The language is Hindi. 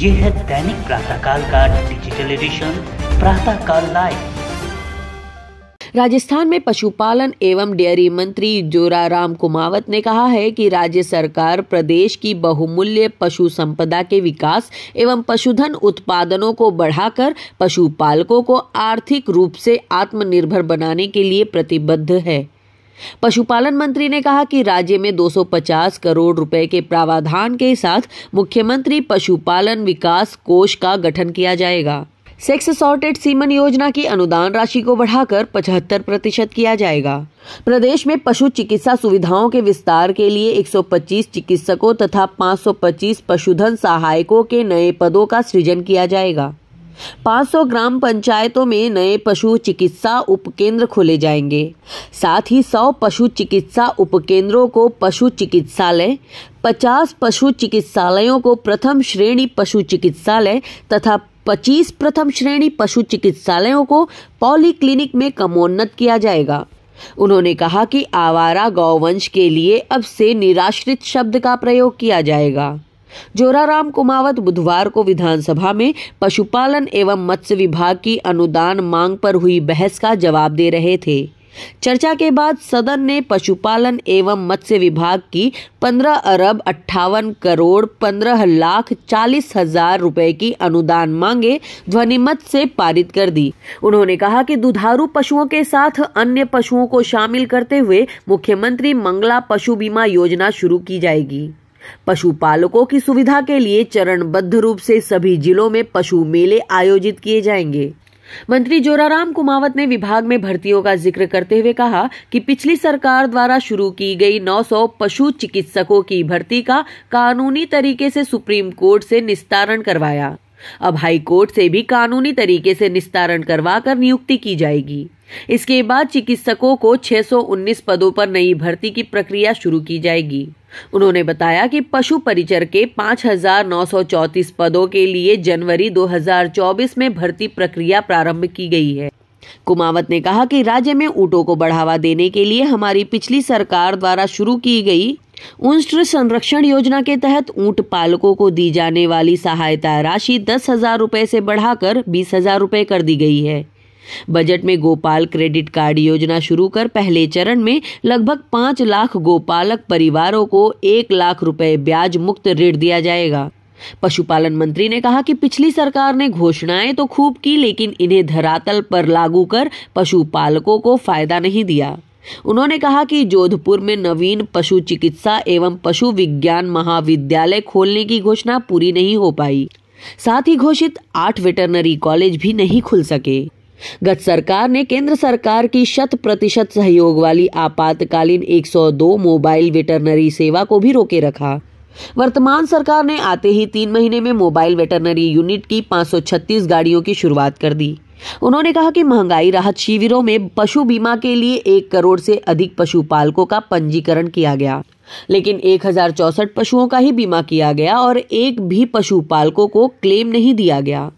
ये है दैनिक प्रातःकाल का digital edition Pratahkal live Rajasthan में पशुपालन एवं डेयरी मंत्री जोराराम कुमावत ने कहा है कि राज्य सरकार प्रदेश की बहुमूल्य पशु संपदा के विकास एवं पशुधन उत्पादनों को बढ़ाकर पशुपालकों को आर्थिक रूप से आत्मनिर्भर बनाने के लिए प्रतिबद्ध है पशुपालन मंत्री ने कहा कि राज्य में 250 करोड़ रुपए के प्रावधान के साथ मुख्यमंत्री पशुपालन विकास कोष का गठन किया जाएगा सेक्स सॉर्टेड सीमन योजना की अनुदान राशि को बढ़ाकर 75 प्रतिशत किया जाएगा प्रदेश में पशु चिकित्सा सुविधाओं के विस्तार के लिए 125 चिकित्सकों तथा 525 पशुधन सहायकों के नए पदों का सृजन किया जाएगा 500 ग्राम पंचायतों में नए पशु चिकित्सा उपकेंद्र खोले जाएंगे साथ ही 100 पशु चिकित्सा उपकेंद्रों को पशु चिकित्सालय 50 पशु चिकित्सालयों को प्रथम श्रेणी पशु चिकित्सालय तथा 25 प्रथम श्रेणी पशु चिकित्सालयों को पॉली क्लिनिक में कमोन्नत किया जाएगा उन्होंने कहा कि आवारा गौवंश के लिए अब से निराश्रित शब्द का प्रयोग किया जाएगा जोराराम कुमावत बुधवार को विधानसभा में पशुपालन एवं मत्स्य विभाग की अनुदान मांग पर हुई बहस का जवाब दे रहे थे चर्चा के बाद सदन ने पशुपालन एवं मत्स्य विभाग की 15 अरब अट्ठावन करोड़ 15 लाख चालीस हजार रुपए की अनुदान मांगे ध्वनिमत से पारित कर दी उन्होंने कहा कि दुधारू पशुओं के साथ अन्य पशुओं को शामिल करते हुए मुख्यमंत्री मंगला पशु बीमा योजना शुरू की जाएगी पशुपालकों की सुविधा के लिए चरणबद्ध रूप से सभी जिलों में पशु मेले आयोजित किए जाएंगे मंत्री जोराराम कुमावत ने विभाग में भर्तियों का जिक्र करते हुए कहा कि पिछली सरकार द्वारा शुरू की गई 900 पशु चिकित्सकों की भर्ती का कानूनी तरीके से सुप्रीम कोर्ट से निस्तारण करवाया अब हाई कोर्ट से भी कानूनी तरीके से निस्तारण करवा कर नियुक्ति की जाएगी इसके बाद चिकित्सकों को 619 पदों पर नई भर्ती की प्रक्रिया शुरू की जाएगी उन्होंने बताया कि पशु परिचर के 5,934 पदों के लिए जनवरी 2024 में भर्ती प्रक्रिया प्रारंभ की गई है कुमावत ने कहा कि राज्य में ऊँटों को बढ़ावा देने के लिए हमारी पिछली सरकार द्वारा शुरू की गई ऊंट संरक्षण योजना के तहत ऊँट पालकों को दी जाने वाली सहायता राशि दस हजार रूपए से बढ़ाकर बीस हजार रूपए कर दी गई है बजट में गोपाल क्रेडिट कार्ड योजना शुरू कर पहले चरण में लगभग पाँच लाख गोपालक परिवारों को एक लाख रुपए ब्याज मुक्त ऋण दिया जाएगा पशुपालन मंत्री ने कहा कि पिछली सरकार ने घोषणाएं तो खूब की लेकिन इन्हें धरातल पर लागू कर पशुपालकों को फायदा नहीं दिया उन्होंने कहा कि जोधपुर में नवीन पशु चिकित्सा एवं पशु विज्ञान महाविद्यालय खोलने की घोषणा पूरी नहीं हो पाई साथ ही घोषित आठ वेटरनरी कॉलेज भी नहीं खुल सके गत सरकार ने केंद्र सरकार की शत प्रतिशत सहयोग वाली आपातकालीन 102 मोबाइल वेटरनरी सेवा को भी रोके रखा वर्तमान सरकार ने आते ही तीन महीने में मोबाइल वेटरनरी यूनिट की 536 गाड़ियों की शुरुआत कर दी उन्होंने कहा कि महंगाई राहत शिविरों में पशु बीमा के लिए एक करोड़ से अधिक पशुपालकों का पंजीकरण किया गया लेकिन एक पशुओं का ही बीमा किया गया और एक भी पशुपालकों को क्लेम नहीं दिया गया